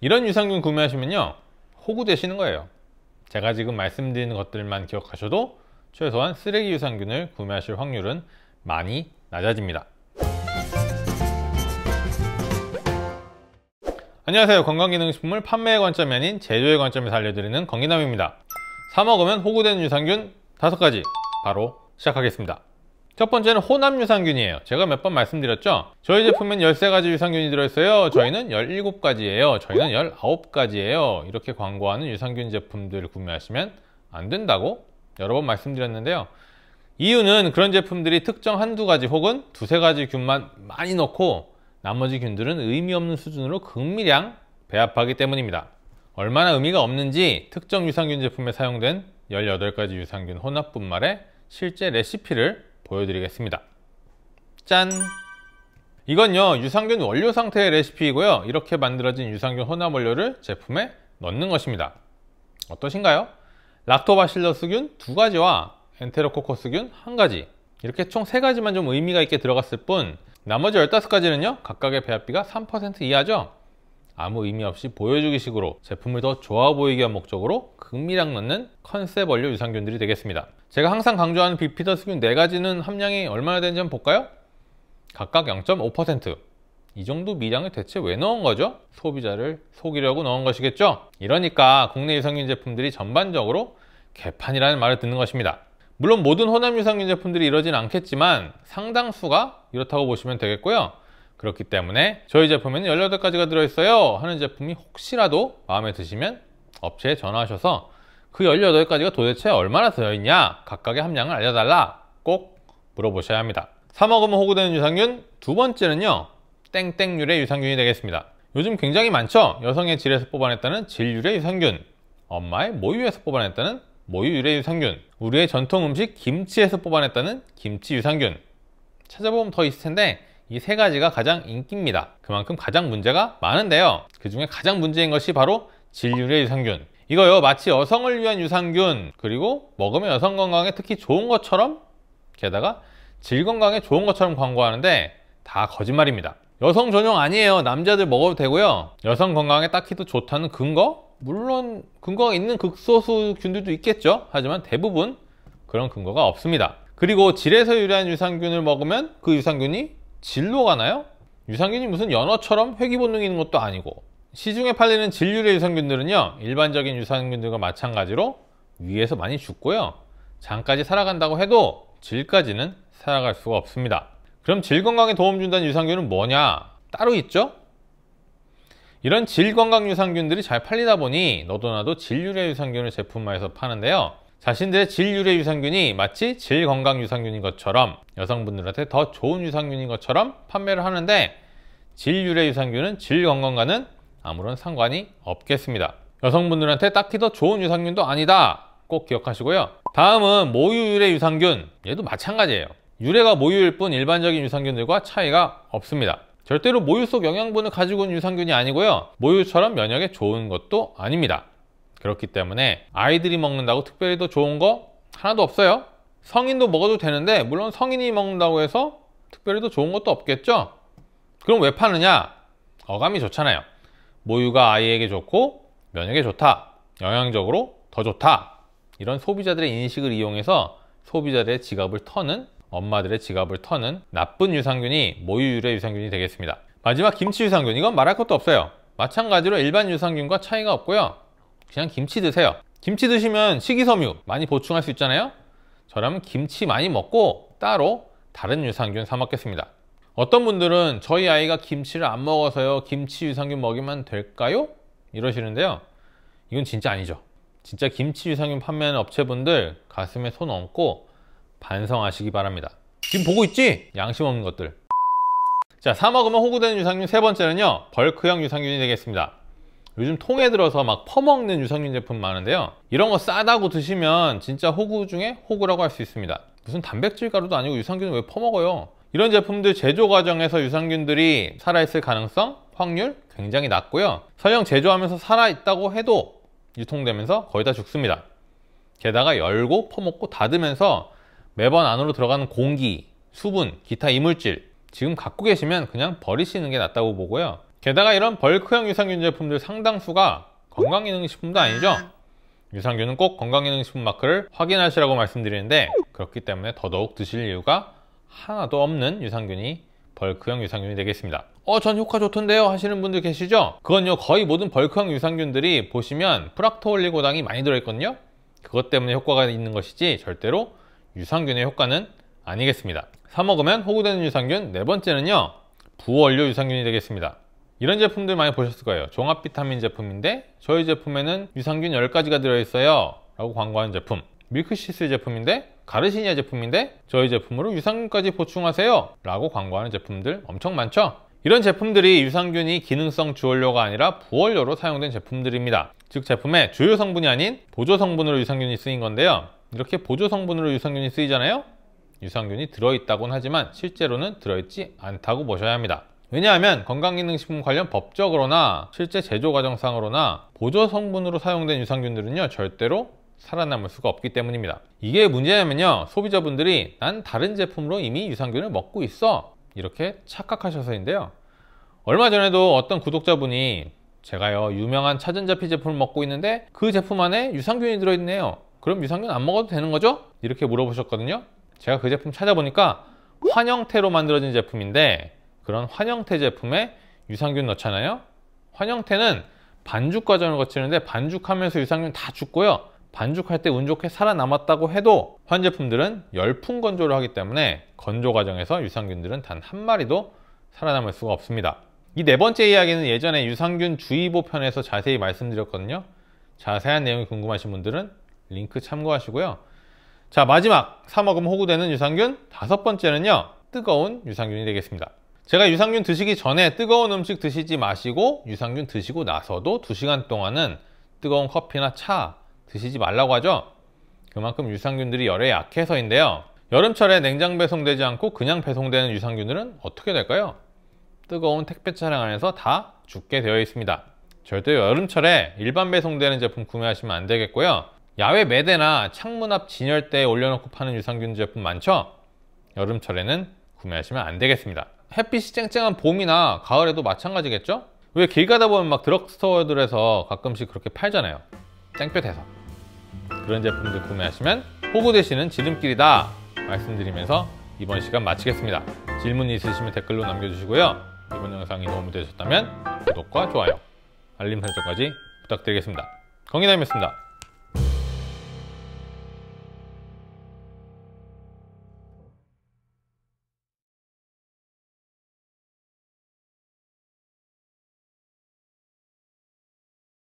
이런 유산균 구매하시면요 호구 되시는 거예요 제가 지금 말씀드리는 것들만 기억하셔도 최소한 쓰레기 유산균을 구매하실 확률은 많이 낮아집니다 안녕하세요 건강기능식품을 판매의 관점이 아닌 제조의 관점에서 알려드리는 건기남입니다 사 먹으면 호구되는 유산균 5가지 바로 시작하겠습니다 첫 번째는 혼합 유산균이에요 제가 몇 번 말씀드렸죠 저희 제품엔 13가지 유산균이 들어있어요 저희는 17가지예요 저희는 19가지예요 이렇게 광고하는 유산균 제품들을 구매하시면 안 된다고 여러 번 말씀드렸는데요 이유는 그런 제품들이 특정 한두 가지 혹은 두세 가지 균만 많이 넣고 나머지 균들은 의미 없는 수준으로 극미량 배합하기 때문입니다 얼마나 의미가 없는지 특정 유산균 제품에 사용된 18가지 유산균 혼합 분말에 실제 레시피를 보여드리겠습니다. 짠! 이건요 유산균 원료 상태의 레시피이고요 이렇게 만들어진 유산균 혼합 원료를 제품에 넣는 것입니다 어떠신가요? 락토바실러스균 두 가지와 엔테로코코스균한 가지 이렇게 총 세 가지만 좀 의미가 있게 들어갔을 뿐 나머지 15가지는요 각각의 배합비가 3% 이하죠 아무 의미 없이 보여주기식으로 제품을 더 좋아 보이게 한 목적으로 극미량 넣는 컨셉 원료 유산균들이 되겠습니다 제가 항상 강조하는 비피더 스균 4가지는 함량이 얼마나 되는지 한번 볼까요? 각각 0.5%. 이 정도 미량을 대체 왜 넣은 거죠? 소비자를 속이려고 넣은 것이겠죠? 이러니까 국내 유산균 제품들이 전반적으로 개판이라는 말을 듣는 것입니다. 물론 모든 호남 유산균 제품들이 이러진 않겠지만 상당수가 이렇다고 보시면 되겠고요. 그렇기 때문에 저희 제품에는 18가지가 들어있어요 하는 제품이 혹시라도 마음에 드시면 업체에 전화하셔서 그 18가지가 도대체 얼마나 들어있냐? 각각의 함량을 알려달라. 꼭 물어보셔야 합니다. 사 먹으면 호구되는 유산균 두 번째는요. 땡땡률의 유산균이 되겠습니다. 요즘 굉장히 많죠? 여성의 질에서 뽑아냈다는 질률의 유산균, 엄마의 모유에서 뽑아냈다는 모유유래 유산균, 우리의 전통 음식 김치에서 뽑아냈다는 김치 유산균. 찾아보면 더 있을 텐데 이 세 가지가 가장 인기입니다. 그만큼 가장 문제가 많은데요. 그 중에 가장 문제인 것이 바로 질유래 유산균. 이거요 마치 여성을 위한 유산균 그리고 먹으면 여성 건강에 특히 좋은 것처럼 게다가 질 건강에 좋은 것처럼 광고하는데 다 거짓말입니다 여성 전용 아니에요 남자들 먹어도 되고요 여성 건강에 딱히 도 좋다는 근거? 물론 근거가 있는 극소수 균들도 있겠죠 하지만 대부분 그런 근거가 없습니다 그리고 질에서 유래한 유산균을 먹으면 그 유산균이 질로 가나요? 유산균이 무슨 연어처럼 회귀 본능이 있는 것도 아니고 시중에 팔리는 진류류 유산균들은요 일반적인 유산균들과 마찬가지로 위에서 많이 죽고요 장까지 살아간다고 해도 질까지는 살아갈 수가 없습니다 그럼 질 건강에 도움 준다는 유산균은 뭐냐 따로 있죠? 이런 질 건강 유산균들이 잘 팔리다 보니 너도나도 질유래 유산균을 제품화해서 파는데요 자신들의 질유래 유산균이 마치 질 건강 유산균인 것처럼 여성분들한테 더 좋은 유산균인 것처럼 판매를 하는데 질유래 유산균은 질 건강과는 아무런 상관이 없겠습니다. 여성분들한테 딱히 더 좋은 유산균도 아니다. 꼭 기억하시고요. 다음은 모유유래 유산균. 얘도 마찬가지예요. 유래가 모유일 뿐 일반적인 유산균들과 차이가 없습니다. 절대로 모유 속 영양분을 가지고 온 유산균이 아니고요. 모유처럼 면역에 좋은 것도 아닙니다. 그렇기 때문에 아이들이 먹는다고 특별히 더 좋은 거 하나도 없어요. 성인도 먹어도 되는데 물론 성인이 먹는다고 해서 특별히 더 좋은 것도 없겠죠? 그럼 왜 파느냐? 어감이 좋잖아요. 모유가 아이에게 좋고 면역에 좋다, 영양적으로 더 좋다 이런 소비자들의 인식을 이용해서 소비자들의 지갑을 터는 엄마들의 지갑을 터는 나쁜 유산균이 모유유래 유산균이 되겠습니다. 마지막 김치 유산균 이건 말할 것도 없어요. 마찬가지로 일반 유산균과 차이가 없고요. 그냥 김치 드세요. 김치 드시면 식이섬유 많이 보충할 수 있잖아요. 저라면 김치 많이 먹고 따로 다른 유산균 사 먹겠습니다. 어떤 분들은 저희 아이가 김치를 안 먹어서요 김치 유산균 먹이면 될까요? 이러시는데요 이건 진짜 아니죠 진짜 김치 유산균 판매하는 업체분들 가슴에 손 얹고 반성하시기 바랍니다 지금 보고 있지? 양심 없는 것들 자, 사 먹으면 호구되는 유산균 세 번째는요 벌크형 유산균이 되겠습니다 요즘 통에 들어서 막 퍼먹는 유산균 제품 많은데요 이런 거 싸다고 드시면 진짜 호구 중에 호구라고 할 수 있습니다 무슨 단백질 가루도 아니고 유산균을 왜 퍼먹어요 이런 제품들 제조 과정에서 유산균들이 살아있을 가능성, 확률 굉장히 낮고요. 설령 제조하면서 살아있다고 해도 유통되면서 거의 다 죽습니다. 게다가 열고 퍼먹고 닫으면서 매번 안으로 들어가는 공기, 수분, 기타 이물질 지금 갖고 계시면 그냥 버리시는 게 낫다고 보고요. 게다가 이런 벌크형 유산균 제품들 상당수가 건강기능식품도 아니죠. 유산균은 꼭 건강기능식품 마크를 확인하시라고 말씀드리는데 그렇기 때문에 더더욱 드실 이유가 하나도 없는 유산균이 벌크형 유산균이 되겠습니다 어전 효과 좋던데요 하시는 분들 계시죠? 그건요 거의 모든 벌크형 유산균들이 보시면 프락토올리고당이 많이 들어있거든요 그것 때문에 효과가 있는 것이지 절대로 유산균의 효과는 아니겠습니다 사 먹으면 호구되는 유산균 네 번째는요 부원료 유산균이 되겠습니다 이런 제품들 많이 보셨을 거예요 종합 비타민 제품인데 저희 제품에는 유산균 10가지가 들어있어요 라고 광고하는 제품 밀크시스 제품인데 가르시니아 제품인데 저희 제품으로 유산균까지 보충하세요 라고 광고하는 제품들 엄청 많죠? 이런 제품들이 유산균이 기능성 주원료가 아니라 부원료로 사용된 제품들입니다 즉 제품의 주요 성분이 아닌 보조 성분으로 유산균이 쓰인 건데요 이렇게 보조 성분으로 유산균이 쓰이잖아요 유산균이 들어있다곤 하지만 실제로는 들어있지 않다고 보셔야 합니다 왜냐하면 건강기능식품 관련 법적으로나 실제 제조 과정상으로나 보조 성분으로 사용된 유산균들은요 절대로 살아남을 수가 없기 때문입니다. 이게 문제냐면요. 소비자분들이 난 다른 제품으로 이미 유산균을 먹고 있어. 이렇게 착각하셔서인데요. 얼마 전에도 어떤 구독자분이 제가요 유명한 차전자피 제품을 먹고 있는데 그 제품 안에 유산균이 들어있네요 그럼 유산균 안 먹어도 되는 거죠? 이렇게 물어보셨거든요 제가 그 제품 찾아보니까 환영태로 만들어진 제품인데 그런 환영태 제품에 유산균 넣잖아요 환영태는 반죽 과정을 거치는데 반죽하면서 유산균 다 죽고요 반죽할 때 운 좋게 살아남았다고 해도 환제품들은 열풍 건조를 하기 때문에 건조 과정에서 유산균들은 단 한 마리도 살아남을 수가 없습니다. 이 네 번째 이야기는 예전에 유산균 주의보 편에서 자세히 말씀드렸거든요. 자세한 내용이 궁금하신 분들은 링크 참고하시고요. 자 마지막 사먹음 호구되는 유산균 다섯 번째는요. 뜨거운 유산균이 되겠습니다. 제가 유산균 드시기 전에 뜨거운 음식 드시지 마시고 유산균 드시고 나서도 두시간 동안은 뜨거운 커피나 차 드시지 말라고 하죠. 그만큼 유산균들이 열에 약해서인데요. 여름철에 냉장 배송되지 않고 그냥 배송되는 유산균들은 어떻게 될까요? 뜨거운 택배 차량 안에서 다 죽게 되어 있습니다. 절대 여름철에 일반 배송되는 제품 구매하시면 안 되겠고요. 야외 매대나 창문 앞 진열대에 올려놓고 파는 유산균 제품 많죠? 여름철에는 구매하시면 안 되겠습니다. 햇빛이 쨍쨍한 봄이나 가을에도 마찬가지겠죠? 왜 길 가다 보면 막 드럭스토어들에서 가끔씩 그렇게 팔잖아요. 땡볕에서. 그런 제품들 구매하시면 호구 되시는 지름길이다 말씀드리면서 이번 시간 마치겠습니다. 질문 있으시면 댓글로 남겨주시고요. 이번 영상이 도움이 되셨다면 구독과 좋아요, 알림 설정까지 부탁드리겠습니다. 경희남이었습니다.